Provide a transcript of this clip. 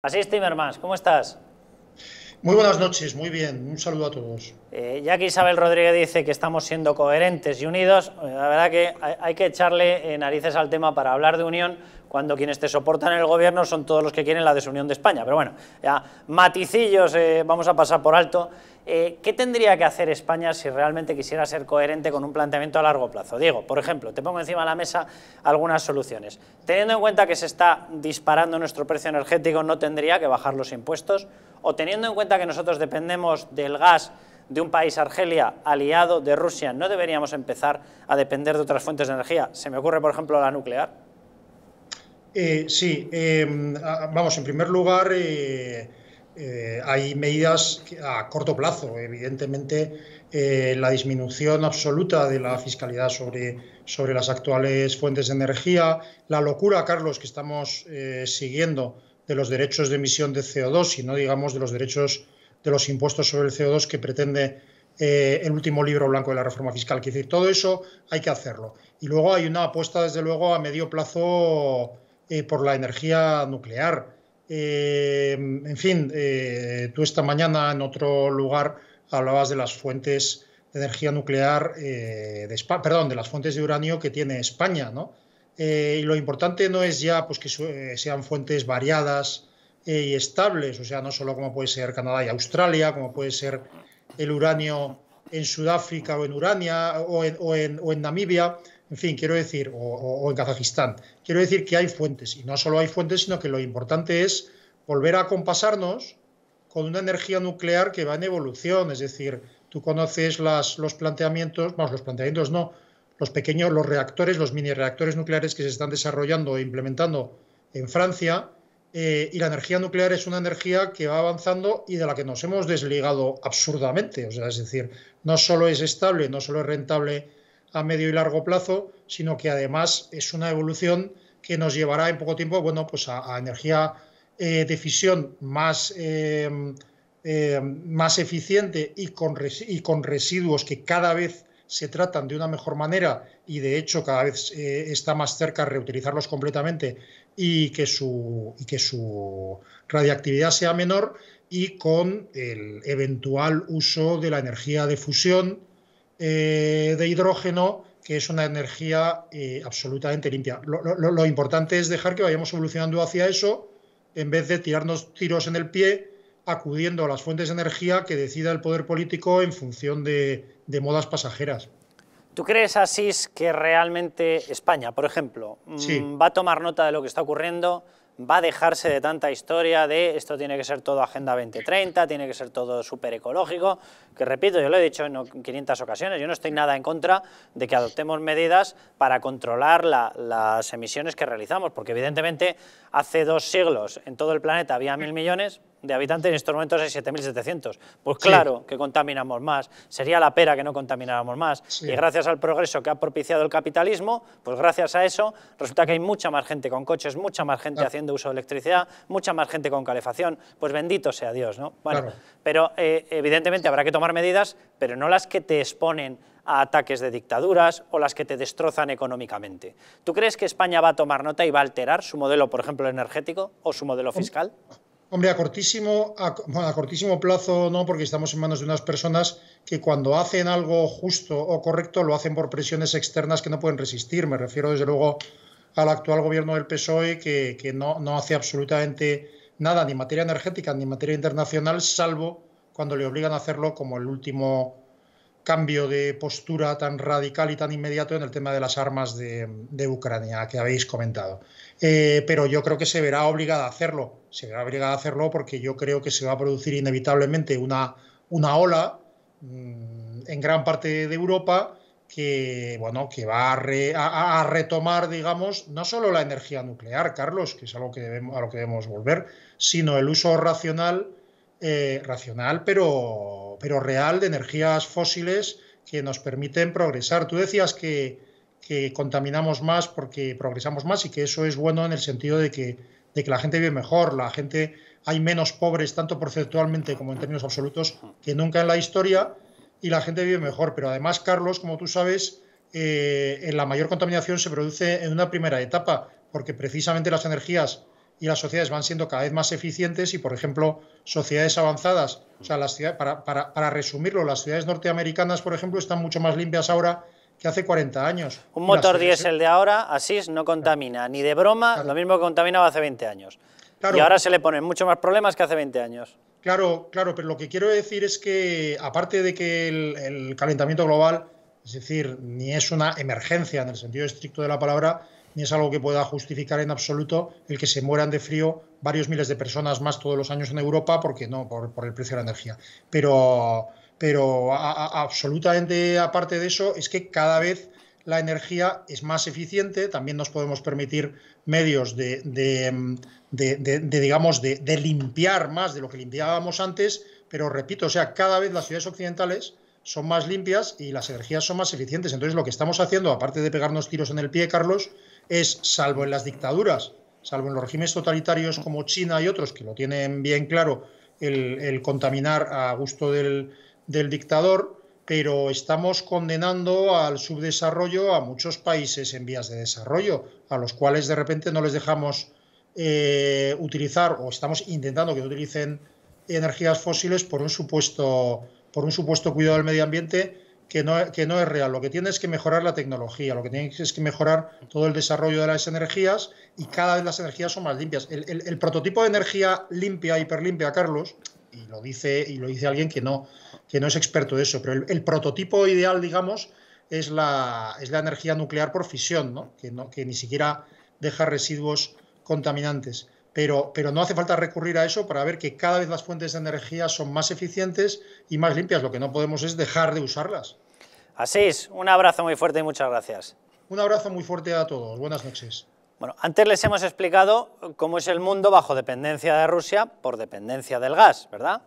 Así Timmermans, ¿cómo estás? Muy buenas noches, muy bien, un saludo a todos. ya eh, que Isabel Rodríguez dice que estamos siendo coherentes y unidos, eh, la verdad que hay que echarle eh, narices al tema para hablar de unión cuando quienes te soportan en el gobierno son todos los que quieren la desunión de España. Pero bueno, ya maticillos eh, vamos a pasar por alto. Eh, ¿Qué tendría que hacer España si realmente quisiera ser coherente con un planteamiento a largo plazo? Diego, por ejemplo, te pongo encima de la mesa algunas soluciones. Teniendo en cuenta que se está disparando nuestro precio energético, ¿no tendría que bajar los impuestos? O teniendo en cuenta que nosotros dependemos del gas de un país, Argelia, aliado de Rusia, ¿no deberíamos empezar a depender de otras fuentes de energía? Se me ocurre, por ejemplo, la nuclear. Eh, sí, em, vamos, en primer lugar, eh, eh, hay medidas a corto plazo. Evidentemente, eh, la disminución absoluta de la fiscalidad sobre, sobre las actuales fuentes de energía, la locura, Carlos, que estamos siguiendo de los derechos de emisión de CO2 y no digamos de los derechos de los impuestos sobre el CO2 que pretende el último libro blanco de la reforma fiscal. Quiere decir, todo eso hay que hacerlo. Y luego hay una apuesta, desde luego, a medio plazo eh, por la energía nuclear. Eh, en fin, eh, tú esta mañana en otro lugar hablabas de las fuentes de energía nuclear, de perdón, de las fuentes de uranio que tiene España, ¿no? y lo importante no es ya pues, que sean fuentes variadas y estables, o sea, no solo como puede ser Canadá y Australia, como puede ser el uranio en Sudáfrica o en Urania o en Namibia, en fin, quiero decir, o, en Kazajistán. Quiero decir que hay fuentes, y no solo hay fuentes, sino que lo importante es volver a compasarnos con una energía nuclear que va en evolución, es decir, tú conoces las, los planteamientos, vamos, los planteamientos no, los pequeños, los reactores, los mini reactores nucleares que se están desarrollando e implementando en Francia, eh, y la energía nuclear es una energía que va avanzando y de la que nos hemos desligado absurdamente, o sea, es decir, no solo es estable, no solo es rentable, a medio y largo plazo, sino que además es una evolución que nos llevará en poco tiempo bueno, pues a, energía eh, de fisión más, eh, eh, más eficiente y con, residuos que cada vez se tratan de una mejor manera y de hecho cada vez está más cerca reutilizarlos completamente y que su, y que su radiactividad sea menor y con el eventual uso de la energía de fusión eh, de hidrógeno, que es una energía eh, absolutamente limpia. Lo, importante es dejar que vayamos evolucionando hacia eso, en vez de tirarnos tiros en el pie, acudiendo a las fuentes de energía que decida el poder político en función de, modas pasajeras. ¿Tú crees, Asís, que realmente España, por ejemplo, mm, va a tomar nota de lo que está ocurriendo? va a dejarse de tanta historia de esto tiene que ser todo Agenda 2030, tiene que ser todo súper ecológico, que repito, yo lo he dicho en 500 ocasiones, yo no estoy nada en contra de que adoptemos medidas para controlar las emisiones que realizamos, porque evidentemente hace dos siglos en todo el planeta había mil millones, de habitantes en estos momentos hay 7.700. Pues claro que contaminamos más, sería la pera que no contamináramos más. Y gracias al progreso que ha propiciado el capitalismo, pues gracias a eso resulta que hay mucha más gente con coches, mucha más gente haciendo uso de electricidad, mucha más gente con calefacción, pues bendito sea Dios, ¿no? Bueno, pero eh, evidentemente habrá que tomar medidas, pero no las que te exponen a ataques de dictaduras o las que te destrozan económicamente. ¿Tú crees que España va a tomar nota y va a alterar su modelo, por ejemplo, energético o su modelo fiscal? Hombre, a cortísimo, a, cortísimo plazo no, porque estamos en manos de unas personas que cuando hacen algo justo o correcto lo hacen por presiones externas que no pueden resistir. Me refiero desde luego al actual gobierno del PSOE que, no, no, hace absolutamente nada, ni materia energética, ni materia internacional, salvo cuando le obligan a hacerlo como el último cambio de postura tan radical y tan inmediato en el tema de las armas de, Ucrania que habéis comentado. Eh, pero yo creo que se verá obligada a hacerlo, se verá obligada a hacerlo porque yo creo que se va a producir inevitablemente una, una ola mm, en gran parte de Europa que, bueno, que va a, retomar, digamos, no solo la energía nuclear, Carlos, que es algo a lo que debemos volver, sino el uso racional, eh, racional pero pero real de energías fósiles que nos permiten progresar. Tú decías que, contaminamos más porque progresamos más y que eso es bueno en el sentido de que, la gente vive mejor, la gente hay menos pobres, tanto porcentualmente como en términos absolutos, que nunca en la historia y la gente vive mejor. Pero además, Carlos, como tú sabes, eh, la mayor contaminación se produce en una primera etapa, porque precisamente las energías y las sociedades van siendo cada vez más eficientes y, por ejemplo, sociedades avanzadas, o sea, las para, para, resumirlo, las ciudades norteamericanas, por ejemplo, están mucho más limpias ahora que hace 40 años. Un motor diésel de ahora, Asís, no contamina, ni de broma, lo mismo que contaminaba hace 20 años. Y ahora se le ponen mucho más problemas que hace 20 años. Claro, claro, pero lo que quiero decir es que, aparte de que el calentamiento global, es decir, ni es una emergencia en el sentido estricto de la palabra, ni es algo que pueda justificar en absoluto el que se mueran de frío varios miles de personas más todos los años en Europa, porque no, por, el precio de la energía. Pero, pero absolutamente aparte de eso, es que cada vez la energía es más eficiente, también nos podemos permitir medios de, de, de, de digamos, de, limpiar más de lo que limpiábamos antes, pero repito, o sea, cada vez las ciudades occidentales son más limpias y las energías son más eficientes. Entonces, lo que estamos haciendo, aparte de pegarnos tiros en el pie, Carlos, es, salvo en las dictaduras, salvo en los regímenes totalitarios como China y otros que lo tienen bien claro, el, contaminar a gusto del, dictador, pero estamos condenando al subdesarrollo a muchos países en vías de desarrollo, a los cuales de repente no les dejamos eh, utilizar o estamos intentando que utilicen energías fósiles por un supuesto, por un supuesto cuidado del medio ambiente que no, es real. Lo que tiene es que mejorar la tecnología, lo que tiene es que mejorar todo el desarrollo de las energías y cada vez las energías son más limpias. El, prototipo de energía limpia, hiperlimpia, Carlos, y lo dice, y lo dice alguien que no, que no es experto de eso, pero el, prototipo ideal, digamos, es la, es la energía nuclear por fisión, ¿no? Que, no, que ni siquiera deja residuos contaminantes. Pero, no hace falta recurrir a eso para ver que cada vez las fuentes de energía son más eficientes y más limpias. Lo que no podemos es dejar de usarlas. es, un abrazo muy fuerte y muchas gracias. Un abrazo muy fuerte a todos. Buenas noches. Bueno, antes les hemos explicado cómo es el mundo bajo dependencia de Rusia por dependencia del gas, ¿verdad?